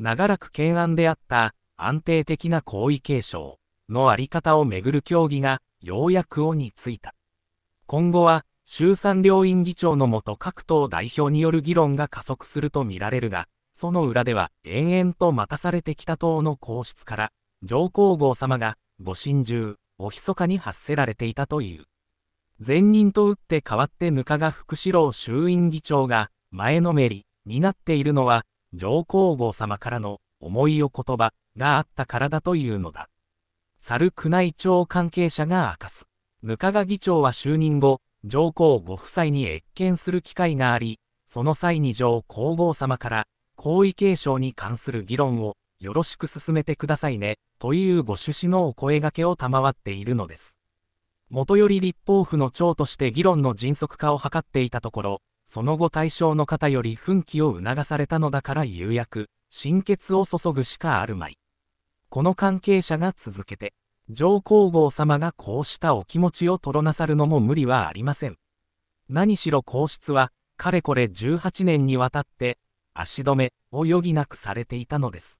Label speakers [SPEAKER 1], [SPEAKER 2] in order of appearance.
[SPEAKER 1] 長らく懸案であった安定的な皇位継承のあり方をめぐる協議がようやく尾についた。今後は衆参両院議長のもと各党代表による議論が加速すると見られるが、その裏では延々と待たされてきた党の皇室から、上皇后様がご心中を密かに発せられていたという。前任と打って変わって額賀福四郎衆院議長が前のめりになっているのは、上皇后様からの思いお言葉があったからだというのだ。猿宮内庁関係者が明かす。額賀議長は就任後、上皇ご夫妻に謁見する機会があり、その際に上皇后様から、皇位継承に関する議論をよろしく進めてくださいね、というご趣旨のお声がけを賜っているのです。もとより立法府の長として議論の迅速化を図っていたところ、その後対象の方より奮起を促されたのだから釉薬、心血を注ぐしかあるまい。この関係者が続けて、上皇后様がこうしたお気持ちをとろなさるのも無理はありません。何しろ皇室は、かれこれ18年にわたって、足止めを余儀なくされていたのです。